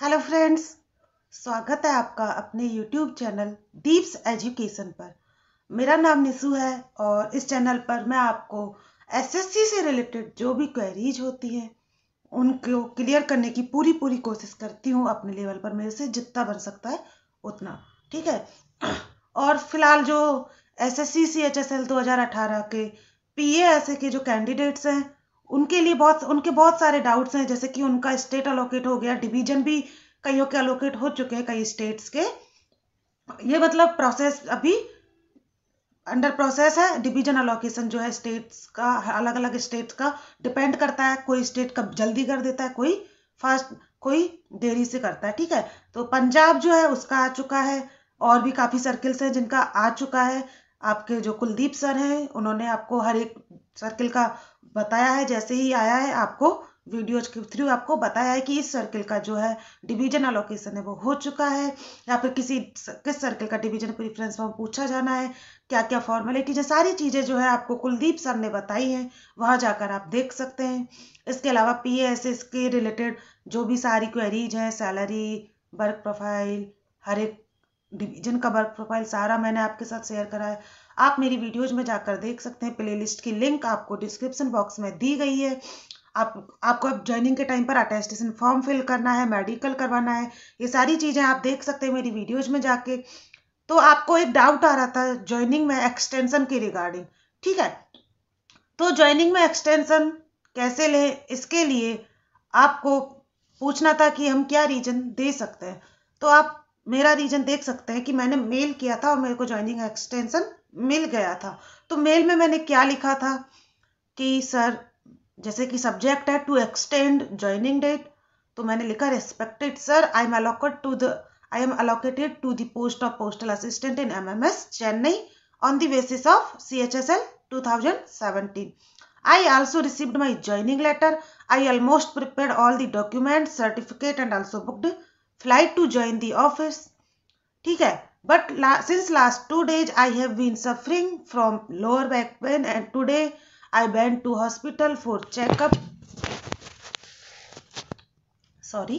Hello friends स्वागत है आपका अपने यूट्यूब चैनल दीप्स एजुकेशन पर मेरा नाम निशु है और इस चैनल पर मैं आपको एसएससी से रिलेटेड जो भी क्वेरीज होती हैं उनको क्लियर करने की पूरी पूरी कोशिश करती हूँ अपने लेवल पर मेरे से जितना बन सकता है उतना ठीक है और फिलहाल जो S S C C H S L दो हज़ार अठारह के पी ए ऐसे के जो कैंडिडेट्स हैं उनके लिए बहुत उनके बहुत सारे डाउट्स हैं जैसे कि उनका स्टेट अलोकेट हो गया डिवीजन भी कईयों के अलोकेट हो चुके हैं कई स्टेट्स के ये मतलब प्रोसेस अभी अंडर प्रोसेस है डिवीजन अलोकेशन जो है स्टेट्स का अलग अलग स्टेट्स का डिपेंड करता है कोई स्टेट कब जल्दी कर देता है कोई फास्ट कोई देरी से करता है ठीक है तो पंजाब जो है उसका आ चुका है और भी काफ़ी सर्किल्स हैं जिनका आ चुका है आपके जो कुलदीप सर हैं उन्होंने आपको हर एक सर्किल का बताया है जैसे ही आया है आपको वीडियोज के थ्रू आपको बताया है कि इस सर्किल का जो है डिवीजन अलोकेशन है वो हो चुका है या फिर किसी किस सर्किल का डिवीजन प्रीफरेंस फॉर्म पूछा जाना है क्या क्या फॉर्मेलिटीज है सारी चीज़ें जो है आपको कुलदीप सर ने बताई हैं वहाँ जाकर आप देख सकते हैं इसके अलावा पी एस के रिलेटेड जो भी सारी क्वेरीज हैं सैलरी वर्क प्रोफाइल हर एक डिवीजन का वर्क प्रोफाइल सारा मैंने आपके साथ शेयर करा है आप मेरी वीडियोज में जाकर देख सकते हैं प्लेलिस्ट की लिंक आपको डिस्क्रिप्शन बॉक्स में दी गई है आप आपको अब ज्वाइनिंग के टाइम पर अटेस्टेशन फॉर्म फिल करना है मेडिकल करवाना है ये सारी चीज़ें आप देख सकते हैं मेरी वीडियोज में जाके तो आपको एक डाउट आ रहा था ज्वाइनिंग में एक्सटेंशन के रिगार्डिंग ठीक है तो ज्वाइनिंग में एक्सटेंशन कैसे लें इसके लिए आपको पूछना था कि हम क्या रीजन दे सकते हैं तो आप मेरा रीजन देख सकते हैं कि मैंने मेल किया था और मेरे को ज्वाइनिंग एक्सटेंशन मिल गया था तो मेल में मैंने क्या लिखा था कि सर जैसे कि सब्जेक्ट है टू एक्सटेंड ज्वाइनिंग डेट तो मैंने लिखा respected sir I am allocate to the I am allocated to the post of postal assistant in M M S Chennai on basis of C H S L two thousand seventeen I also received my joining letter I almost prepare all the document certificate and also booked Flight to join the office. ठीक है but since last two days I have been suffering from lower back pain and today I went to hospital for checkup. sorry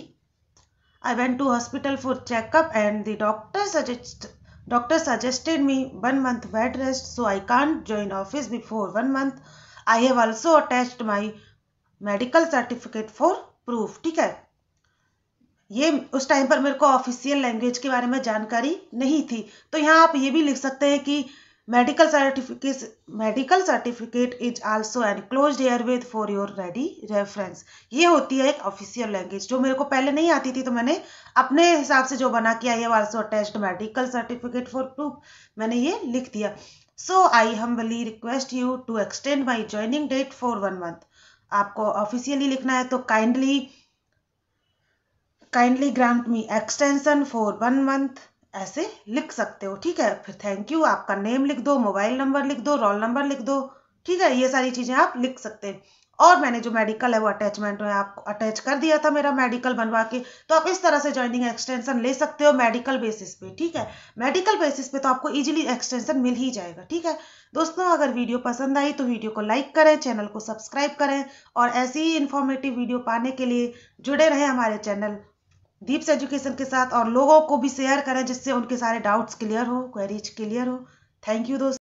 i went to hospital for checkup and the doctor suggest doctor suggested me one month bed rest so i can't join office before one month i have also attached my medical certificate for proof ठीक है ये उस time पर मेरे को official language के बारे में जानकारी नहीं थी तो यहाँ आप ये भी लिख सकते हैं कि medical certificate medical certificate is also enclosed herewith for your ready reference ये होती है एक ऑफिशियल लैंग्वेज जो मेरे को पहले नहीं आती थी तो मैंने अपने हिसाब से जो बना किया ये also attached medical certificate for proof मैंने ये लिख दिया so I humbly request you to extend my joining date for one month आपको ऑफिशियली लिखना है तो kindly kindly grant me extension for one month ऐसे लिख सकते हो ठीक है फिर थैंक यू आपका नेम लिख दो मोबाइल नंबर लिख दो रोल नंबर लिख दो ठीक है ये सारी चीज़ें आप लिख सकते हैं और मैंने जो मेडिकल है वो अटैचमेंट में आपको अटैच कर दिया था मेरा मेडिकल बनवा के तो आप इस तरह से ज्वाइनिंग एक्सटेंशन ले सकते हो मेडिकल बेसिस पे ठीक है मेडिकल बेसिस पे तो आपको इजीली एक्सटेंशन मिल ही जाएगा ठीक है दोस्तों अगर वीडियो पसंद आई तो वीडियो को लाइक करें चैनल को सब्सक्राइब करें और ऐसी ही इन्फॉर्मेटिव वीडियो पाने के लिए जुड़े रहें हमारे चैनल दीप्स एजुकेशन के साथ और लोगों को भी शेयर करें जिससे उनके सारे डाउट्स क्लियर हो क्वेरीज क्लियर हो थैंक यू दोस्तों